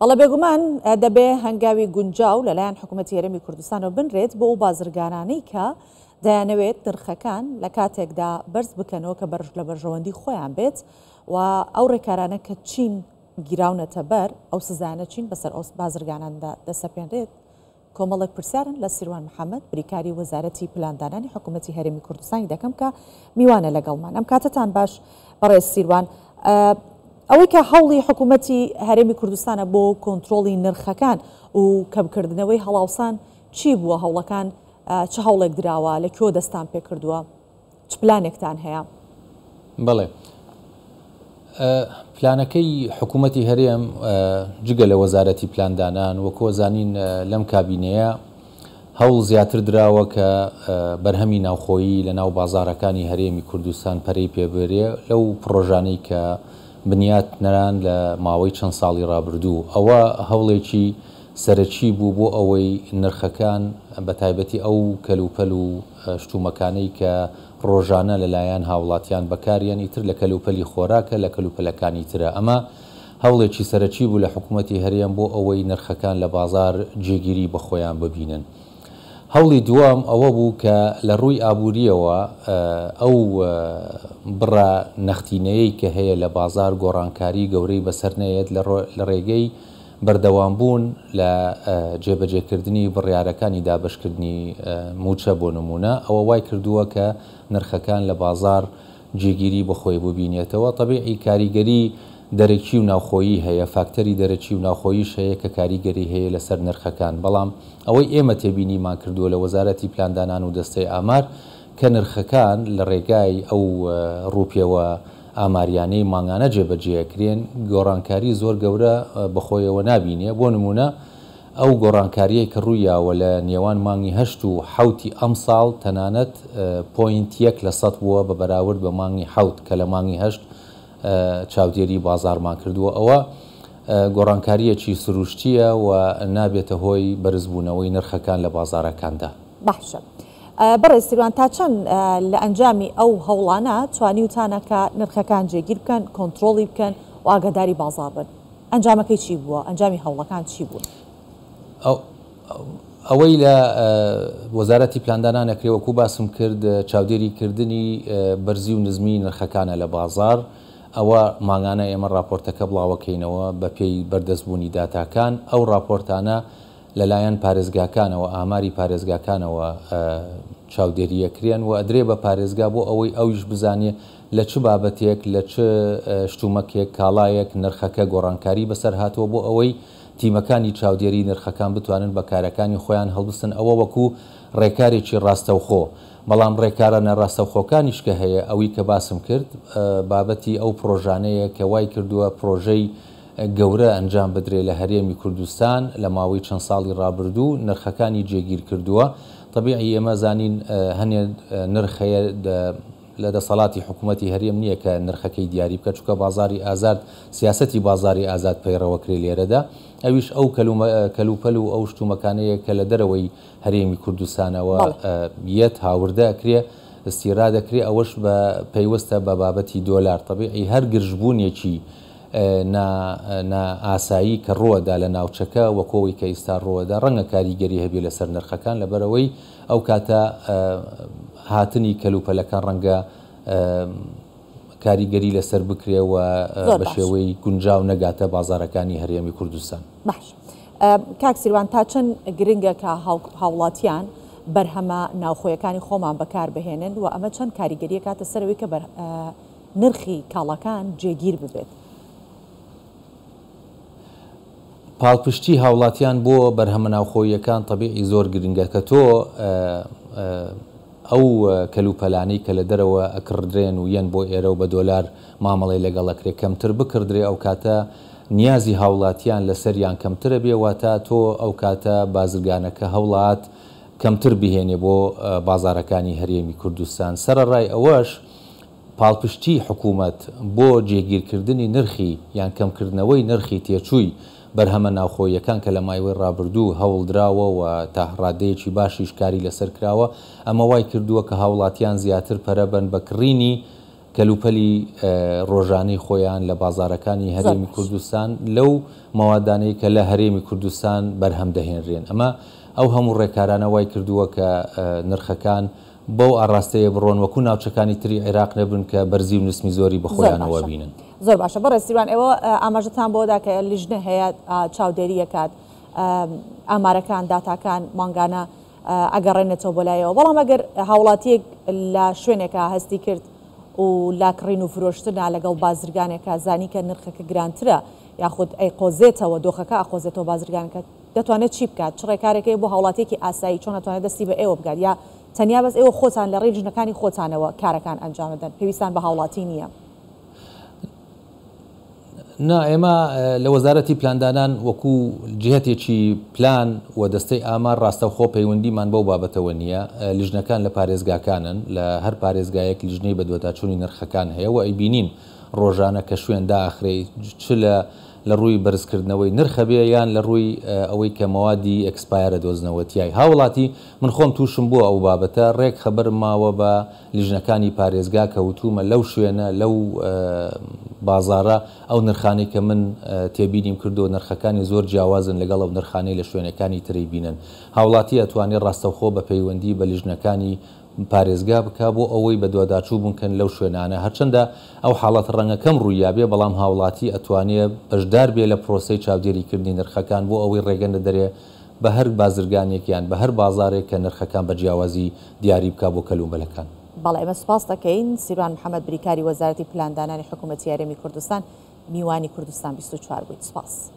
ئەڵە بێگومان دەبێ هەنگاوی گونجاو لەلایەن حکوومەتی هەرمی کوردستانەوە بنرێت بۆ ئەو بازرگانانەی کە دەیانەوێت نرخەکان لە کاتێکدا بەرز بکەنەوە کە بەرش لە بەرژەوەندی خۆیان بێت و ئەو ڕێکارانە کە چین گیراونەتە بەر ئەو سزانە چین بەسەر ئەو بازرگاناندا دەسەپێنرێت کۆمەڵێک پرسیارن لە سیروان محەممەد بریکاری وەزارەتی پلاندانانی حکوومەتی هەرمی کوردستانی دەکەم کە میوانە لەگەڵمان ئەم کاتتان باش بەڕێ سیروان. ئەوەی کە هەوڵی حکوومەتی هەرێمی کوردستانە بۆ کۆنتترۆلی نرخەکان و کەمکردنەوەی هەڵاوسان چی بووە هەوڵەکان چه هەوڵێک درراوە لە کۆ دەستان پێ کردووە چ پلانێکتان هەیە بڵێ پلانەکەی حکوومەتی هەرێم جگە لە وەزارەتی پلاندانان وە کۆزانین لەم کابینەیە هەوڵ زیاتر درراوە کە بەرهەمی ناوخۆیی لە ناو بازارەکانی هەرێمی کوردستان پەرەی پێبێرێ لەو پرۆژانەی کە بنیات نەران لە ماوەی چەند ساڵی ڕابردوو ئەوە هەوڵێکی سەرەکی بوو بۆ ئەوەی نرخەکان بە تایبەتی ئەو کەلوپەل و شتومەکانەی کە ڕۆژانە لەلایەن هاوڵاتیان بەکاریان ئیتر لە کەلوپەلی خۆراکە لە کەلوپەلەکانی ترە ئەمە هەوڵێکی سەرەکی بوو لە حکوومەتتی هەریان بۆ ئەوەی نرخەکان لە بازار جێگیری بەخۆیان ببینن. هەوڵی دوام ئەوە بوو کە لە ڕووی ئابوووریەوە ئەو بڕە نەختینەیە کە هەیە لە بازار گۆڕانکاری گەورەی بەسەرنەیەت لە ڕێگەی بەردەوام بوون لە جێبەجێکردنی بڕیارەکانی دابشکردنی موچە بۆ نمونە ئەوە وای کردووە کە نرخەکان لە بازار جێگیری بەخۆی ببینێتەوە تەبیعی کاریگەری دەرەکی و ناوخۆیی هەیە فاکتەری دەرەکی و ناوخۆیش هەیە کە کاریگەری هەیە لەسەر نرخەکان بەڵام ئەوەی ئێمە تێبینیمان کردووە لە وەزارەتی پلاندانان و دەستەی ئامار کە نرخەکان لە ڕێگای ئەو ڕوپیەوە ئاماریانەی ماگانە جێبەجێکرێن گۆڕانکاری زۆر گەورە بەخۆیەوە نبینێ بۆ نمونە ئەو گۆڕانکاریەی کە ڕوویاوە لە نێوان مانگی هەشت و حوتی ئەم ساڵ تەنانەت پوینت یەک لە سەد بووە بە بەراورد بە مانگی حوت کە لە مانگی هەشت چاودێری بازارمان کردووە ئەوە گۆڕانکاریەکی سروشتیە و نابێتە هۆی بەرزبوونەوەی نرخەکان لە بازارەکاندا باشە بەڕێستیوان تا چەند لە ئەنجامی ئەو هەوڵانە توانی وتانەکە نرخەکان جێگیر بکەن کۆنتترۆڵی بکەن و ئاگداری بازار بن ئەنجامەکەی چی بووە ئەنجامی هەوڵەکان چی بوون ئەوەی لە وەزارەتی پلاندانان نەکرێوەکو باسم کرد چاودێری کردنی بەرزی و نزمی نرخەکانە لە بازار و ئەوە ماگانە ئێمە راپۆرتەکە بڵاوەکەینەوە بە پێی بەردەستبوونی داتاکان ئەو راپۆرتانە لەلایەن پارێزگاکانەوە ئاماری پارێزگاکانەوە چاودێریەکرێن و ئەدرێ بە پارێزگا بۆ ئەوەی ئەویش بزانێ لە چ بابەتێک لە چ شتومەکێک کاڵایەک نرخەکە گۆڕانکاری بەسەر هاتووە بۆ ئەوەی تیمەکانی چاودێری نرخەکان بتوانن بە کارەکانی خۆیان هەڵبستن ئەوە وەکو ڕێکارێکی ڕاستەوخۆ بەڵام ڕێکارە نەڕاستەوخۆکانیش کە هەیە ئەوی کە باسم کرد بابەتی ئەو پرۆژانەیە کە وای کردووە پرۆژەی گەورە ئەنجام بدرێت لە هەرێمی کوردستان لە ماوەی چەند ساڵی ڕابردوو نرخەکانی جێگیر کردووە طبیعی ئێمە زانین هەنێ نرخەیە لە دەسەڵاتی حکوومەتتی هەرێم نییە کە نرخەکەی دیاری بکە چکە بازاری ئازاد سیاستی بازاری ئازاد پەیڕەوەکرێ لێرەدا ئەویش ئەو کەلوپەل و ئەو شتومەکانەیە کە لە دەرەوەی هەرێمی کوردستانەوە یەت هاوردە ئەکرێ استیرا دەکرێت ئەوەش بە پەیوەستە بە بابەتی دۆلار تەبیعی هەر گرژبوونیەکی ئاسایی کە ڕوەدا لە ناوچەکە وەکۆی کە ئیستا ڕوەدا ڕەنگە کاریگەری هەبێ لە سەر نرخەکان لە بەرەوەی ئەو کاتە هاتنی کەلوپەلەکان ڕەنگە کاریگەری لەسەر بکرێەوە بە شێوەی گونجاو نەگاتە بازارەکانی هەرێمی کوردستان باش کاکسیروان تا چەند گرنگە کە هاوڵاتیان بەرهەمە ناوخۆیەکانی خۆمان بەکار بهێنن و ئەمە چەند کاریگەریە کاتە سەرەوەی کە نرخی کاڵەکان جێگیر ببێت پاڵپشتی هاوڵاتیان بۆ بەرهەمە ناوخۆیەکان تەبیعی زۆر گرنگە کە تۆ ئەو کەلوپەلانەی کە لە دەرەوە ئەکردرێن و یەن بۆ ئێرە و بە دۆلار مامەڵی لەگەڵەکرێ کەمتر بکردێ ئەو کاتە نیازی هاوڵاتیان لە سەریان کەمترە بێواتە تۆ ئەو کاتە بازرگانەکە هەوڵات کەمتر بهێنێ بۆ بازارەکانی هەرێمی کوردستان سەرڕای ئەوەش پاڵپشتی حکوومەت بۆ جێگیرکردنی نرخی یان کەمکردنەوەی نرخی تێچووی بەرهەمە ناوخۆیەکان کە لە مایوەی ڕابردوو هەوڵدراوە و تا ڕادەیەکی باشی شکاری لەسەر کراوە ئەمە وای کردووە کە هاوڵاتیان زیاتر پەرەبەن بە کڕینی کەلوپەلی ڕۆژانەی خۆیان لە بازارەکانی هەرێمی کوردستان لەو ماوادانەی کە لە هەرێمی کوردستان بەرهەم دەهێنرێن ئەمە ئەو هەموو ڕێکارانە وای کردووە کە نرخەکان بەو ئاراستەیە بڕۆن وەکو ناوچەکانی تری عێراق نەبن کە بەرزی و نسمی زۆری بەخۆیانەوە بینن. زۆر باشە بەڕێ سیوان ئێوە ئاماژتان بۆدا کە لیژنە هەیە چاودێریەکات ئامارەکان داتاکان مانگانە ئەگەڕێنێتەوە بۆلایەوە بەڵام ئەگەر هاوڵاتیەک لە شوێنێکە هەستی کرد و لاکڕین و فرۆشتنا لەگەڵ بازرگانێکە زانی کە نرخەکە گرانترە یاخود ئەی قۆزێتەوە دۆخەکە ئاخۆزێتەوە بازرگانەکە دەتوانێت چی بکات چڕێکارێکی بۆ هاوڵاتێکی ئاسایی چۆن دەتوانێت دەستی بە ئێوە بگات یا تەنیا بەس ئێوە خۆتان لە ڕێژنەکانی خۆتانەوە کارەکان ئەنجامدەن پێویستان بە هاوڵاتی نییە. نا ئێمە لە وەزارەتی پلاندانان وەکو جهتێکی پلان و دەستەی ئامار ڕاستەخۆ پەیوەندیمان بەو بابەتەوە نییە لیژنەکان لە پارێزگاکانن لە هەر پارێزگایەک لیژنەی بە دوێتاچوونی نرخەکان هەیە و ئەیبینین ڕۆژانە کە شوێن داخری چ لە لە ڕووی بەرزکردنەوەی نرخەبێ یان لە ڕووی ئەوەی کە مەوادی ئەکسپایرە دۆزنەوەتیای هاوڵاتی من خۆم تووشم بوو ئەو بابەتە ڕێک خەبەر ماوە بە لیژنەکانی پارێزگا کەوتومە لەو شوێنە لەو بازارە ئەو نرخانی کە من تێبینیم کردو نرخەکانی زۆر جیاوازن لەگەڵ ئەو نرخانەی لە شوێنەکانی تری بینن هاوڵاتی ئەتوانێت ڕاستەوخۆ بە پەیوەندی بە لیژنەکانی پارێزگا بک بۆ ئەوەی بە دوواداچوو بوونکەن لەو شوێنانە هەرچنددە ئەو حاڵەت ڕەنگەکەم ڕوویابێ بەڵام هاوڵاتی ئەتوانێ بەشدار بێ لە پرۆسی چاودێریکردنی نرخەکان بۆ ئەوەی ڕێگەنە دەرێ بە هەر بازرگانێکیان بە هەر بازارێک کە نرخەکان بە جیاوازی دیاری بک بۆ کەلومبەلەکان. بەڵێ ئمە سپاس دەکەین سیروان محەممەد بریکاری وەزارەتی پلاندانانی حکوومەتی یارێمی کوردستان میوانی کوردستان 24 بوویت سپاس.